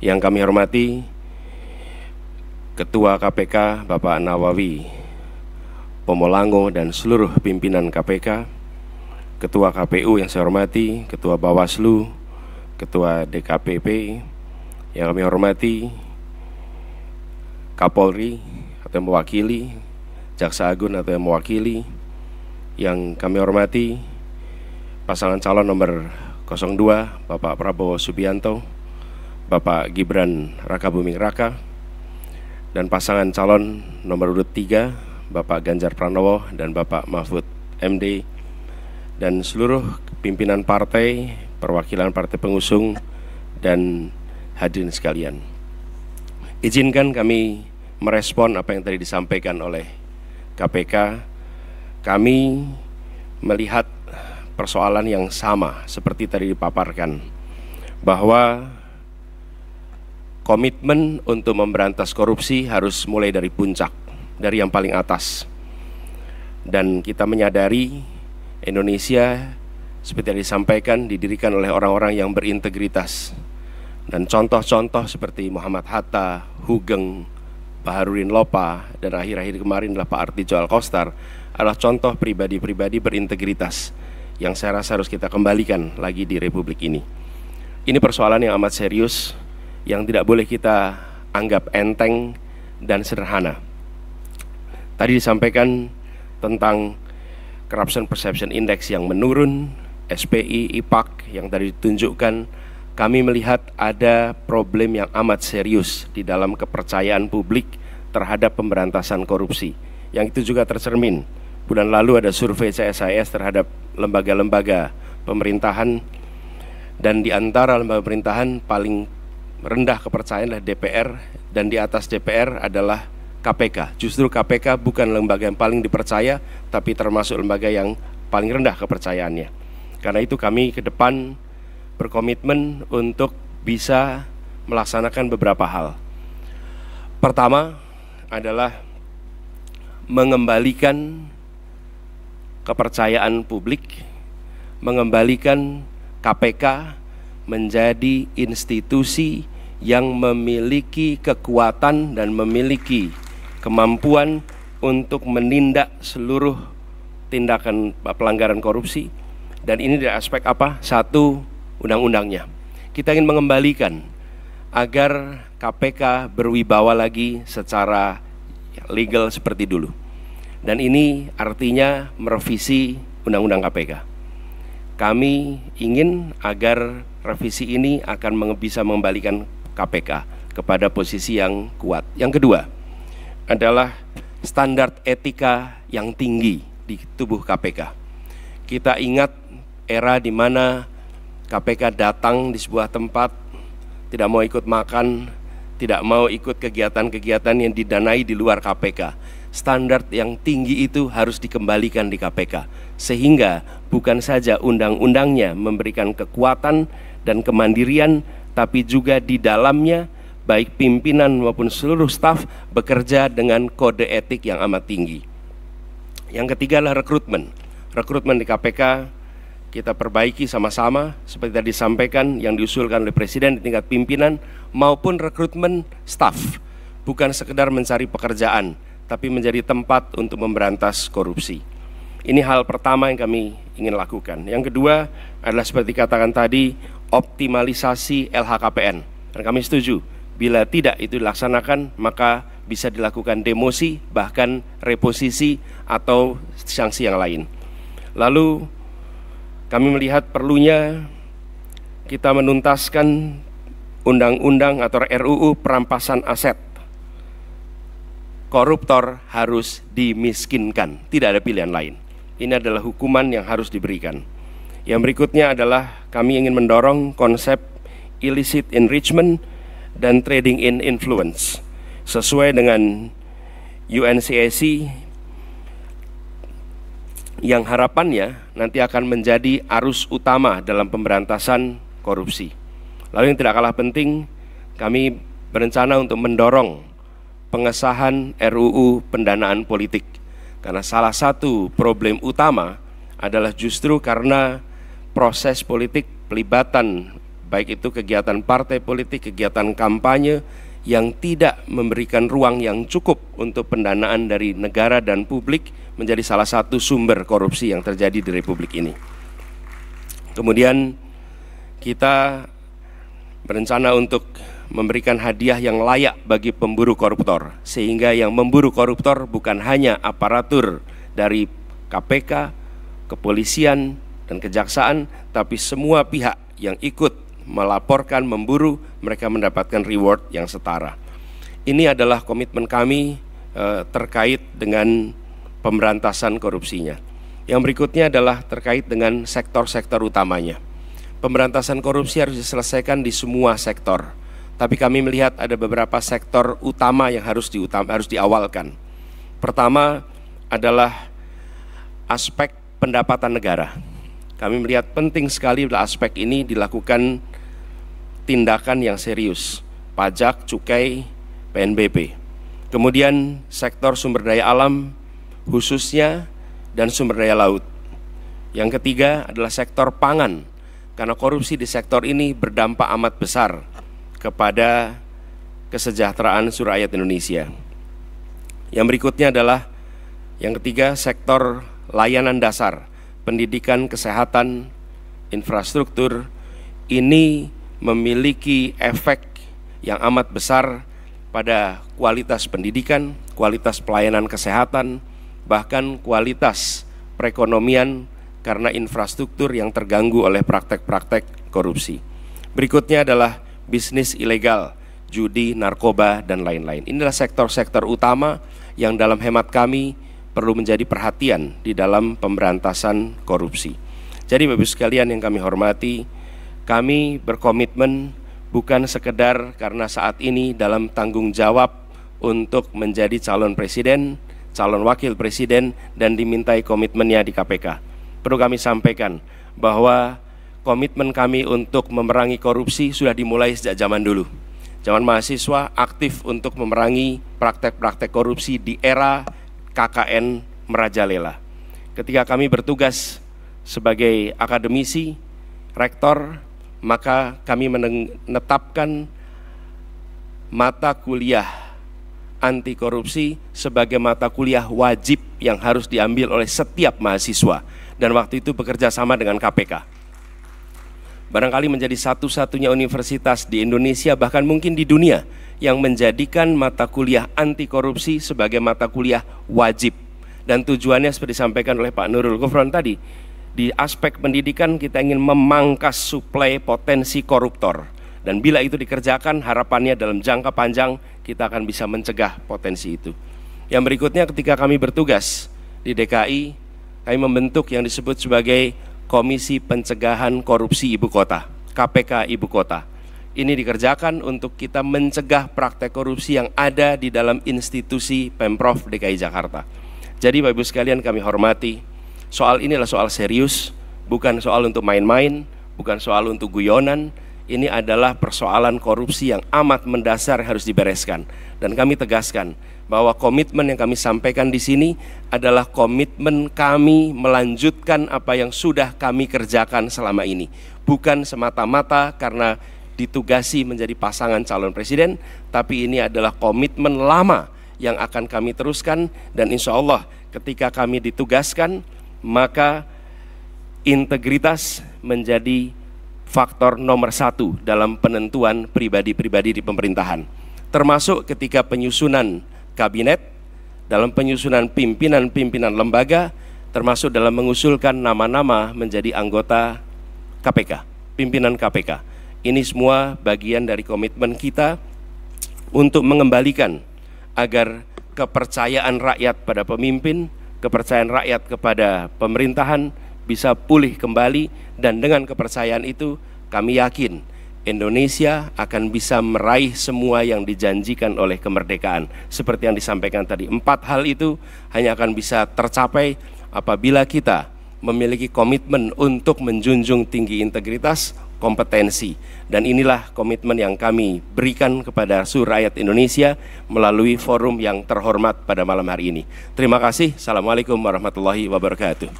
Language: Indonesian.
Yang kami hormati Ketua KPK Bapak Nawawi Pomolango dan seluruh pimpinan KPK Ketua KPU yang saya hormati, Ketua Bawaslu, Ketua DKPP yang kami hormati, Kapolri atau yang mewakili, Jaksa Agung atau yang mewakili, yang kami hormati pasangan calon nomor 02 Bapak Prabowo Subianto, Bapak Gibran Raka Buming Raka dan pasangan calon nomor urut 3 Bapak Ganjar Pranowo dan Bapak Mahfud MD dan seluruh pimpinan partai, perwakilan partai pengusung dan hadirin sekalian. Izinkan kami merespon apa yang tadi disampaikan oleh KPK. Kami melihat persoalan yang sama seperti tadi dipaparkan bahwa komitmen untuk memberantas korupsi harus mulai dari puncak, dari yang paling atas. Dan kita menyadari Indonesia seperti yang disampaikan didirikan oleh orang-orang yang berintegritas. Dan contoh-contoh seperti Muhammad Hatta, Hugeng, Baharudin Lopa, dan akhir-akhir kemarin adalah Pak Artijo Alkostar adalah contoh pribadi-pribadi berintegritas yang saya rasa harus kita kembalikan lagi di Republik ini. Ini persoalan yang amat serius, yang tidak boleh kita anggap enteng dan sederhana. Tadi disampaikan tentang Corruption Perception Index yang menurun, SPI, IPAK yang tadi ditunjukkan, kami melihat ada problem yang amat serius di dalam kepercayaan publik terhadap pemberantasan korupsi. Yang itu juga tercermin. Bulan lalu ada survei CSIS terhadap lembaga-lembaga pemerintahan dan di antara lembaga pemerintahan paling rendah kepercayaan adalah DPR dan di atas DPR adalah KPK. Justru KPK bukan lembaga yang paling dipercaya, tapi termasuk lembaga yang paling rendah kepercayaannya. Karena itu kami ke depan berkomitmen untuk bisa melaksanakan beberapa hal. Pertama adalah mengembalikan kepercayaan publik, mengembalikan KPK menjadi institusi yang memiliki kekuatan dan memiliki kemampuan untuk menindak seluruh tindakan pelanggaran korupsi dan ini dari aspek apa? Satu, undang-undangnya. Kita ingin mengembalikan agar KPK berwibawa lagi secara legal seperti dulu. Dan ini artinya merevisi undang-undang KPK. Kami ingin agar revisi ini akan bisa mengembalikan KPK kepada posisi yang kuat. Yang kedua adalah standar etika yang tinggi di tubuh KPK. Kita ingat era di mana KPK datang di sebuah tempat, tidak mau ikut makan, tidak mau ikut kegiatan-kegiatan yang didanai di luar KPK. Standar yang tinggi itu harus dikembalikan di KPK, sehingga bukan saja undang-undangnya memberikan kekuatan dan kemandirian tapi juga di dalamnya baik pimpinan maupun seluruh staf bekerja dengan kode etik yang amat tinggi. Yang ketiga adalah rekrutmen. Rekrutmen di KPK kita perbaiki sama-sama seperti tadi disampaikan yang diusulkan oleh Presiden di tingkat pimpinan maupun rekrutmen staf. Bukan sekedar mencari pekerjaan, tapi menjadi tempat untuk memberantas korupsi. Ini hal pertama yang kami ingin lakukan. Yang kedua adalah seperti katakan tadi, optimalisasi LHKPN. Dan kami setuju, bila tidak itu dilaksanakan maka bisa dilakukan demosi, bahkan reposisi atau sanksi yang lain. Lalu kami melihat perlunya kita menuntaskan undang-undang atau RUU perampasan aset. Koruptor harus dimiskinkan, tidak ada pilihan lain. Ini adalah hukuman yang harus diberikan. Yang berikutnya adalah kami ingin mendorong konsep illicit enrichment dan trading in influence sesuai dengan UNCAC yang harapannya nanti akan menjadi arus utama dalam pemberantasan korupsi. Lalu yang tidak kalah penting, kami berencana untuk mendorong pengesahan RUU pendanaan politik karena salah satu problem utama adalah justru karena proses politik pelibatan baik itu kegiatan partai politik, kegiatan kampanye yang tidak memberikan ruang yang cukup untuk pendanaan dari negara dan publik menjadi salah satu sumber korupsi yang terjadi di republik ini. Kemudian kita berencana untuk memberikan hadiah yang layak bagi pemburu koruptor sehingga yang memburu koruptor bukan hanya aparatur dari KPK, kepolisian, dan kejaksaan, tapi semua pihak yang ikut melaporkan, memburu, mereka mendapatkan reward yang setara. Ini adalah komitmen kami eh, terkait dengan pemberantasan korupsinya. Yang berikutnya adalah terkait dengan sektor-sektor utamanya. Pemberantasan korupsi harus diselesaikan di semua sektor, tapi kami melihat ada beberapa sektor utama yang harus diutam harus diawalkan. Pertama adalah aspek pendapatan negara kami melihat penting sekali aspek ini dilakukan tindakan yang serius, pajak, cukai, PNBP. Kemudian sektor sumber daya alam khususnya dan sumber daya laut. Yang ketiga adalah sektor pangan karena korupsi di sektor ini berdampak amat besar kepada kesejahteraan rakyat Indonesia. Yang berikutnya adalah yang ketiga sektor layanan dasar pendidikan, kesehatan, infrastruktur ini memiliki efek yang amat besar pada kualitas pendidikan, kualitas pelayanan kesehatan, bahkan kualitas perekonomian karena infrastruktur yang terganggu oleh praktek-praktek korupsi. Berikutnya adalah bisnis ilegal, judi, narkoba, dan lain-lain. Inilah sektor-sektor utama yang dalam hemat kami perlu menjadi perhatian di dalam pemberantasan korupsi. Jadi Bapak Ibu sekalian yang kami hormati, kami berkomitmen bukan sekedar karena saat ini dalam tanggung jawab untuk menjadi calon presiden, calon wakil presiden dan dimintai komitmennya di KPK. Perlu kami sampaikan bahwa komitmen kami untuk memerangi korupsi sudah dimulai sejak zaman dulu. Zaman mahasiswa aktif untuk memerangi praktek-praktek korupsi di era KKN merajalela. Ketika kami bertugas sebagai akademisi, rektor, maka kami menetapkan mata kuliah anti korupsi sebagai mata kuliah wajib yang harus diambil oleh setiap mahasiswa dan waktu itu bekerja sama dengan KPK barangkali menjadi satu-satunya universitas di Indonesia bahkan mungkin di dunia yang menjadikan mata kuliah anti korupsi sebagai mata kuliah wajib dan tujuannya seperti disampaikan oleh Pak Nurul Gufron tadi di aspek pendidikan kita ingin memangkas suplai potensi koruptor dan bila itu dikerjakan harapannya dalam jangka panjang kita akan bisa mencegah potensi itu yang berikutnya ketika kami bertugas di DKI kami membentuk yang disebut sebagai Komisi Pencegahan Korupsi Ibu Kota, KPK Ibu Kota. Ini dikerjakan untuk kita mencegah praktek korupsi yang ada di dalam institusi Pemprov DKI Jakarta. Jadi Bapak Ibu sekalian kami hormati, soal ini adalah soal serius, bukan soal untuk main-main, bukan soal untuk guyonan, ini adalah persoalan korupsi yang amat mendasar harus dibereskan. Dan kami tegaskan bahwa komitmen yang kami sampaikan di sini adalah komitmen kami melanjutkan apa yang sudah kami kerjakan selama ini. Bukan semata-mata karena ditugasi menjadi pasangan calon presiden, tapi ini adalah komitmen lama yang akan kami teruskan dan insya Allah ketika kami ditugaskan maka integritas menjadi faktor nomor satu dalam penentuan pribadi-pribadi di pemerintahan, termasuk ketika penyusunan kabinet, dalam penyusunan pimpinan-pimpinan lembaga, termasuk dalam mengusulkan nama-nama menjadi anggota KPK, pimpinan KPK. Ini semua bagian dari komitmen kita untuk mengembalikan agar kepercayaan rakyat pada pemimpin, kepercayaan rakyat kepada pemerintahan, bisa pulih kembali dan dengan kepercayaan itu kami yakin Indonesia akan bisa meraih semua yang dijanjikan oleh kemerdekaan. Seperti yang disampaikan tadi, empat hal itu hanya akan bisa tercapai apabila kita memiliki komitmen untuk menjunjung tinggi integritas, kompetensi. Dan inilah komitmen yang kami berikan kepada seluruh rakyat Indonesia melalui forum yang terhormat pada malam hari ini. Terima kasih. Assalamualaikum warahmatullahi wabarakatuh.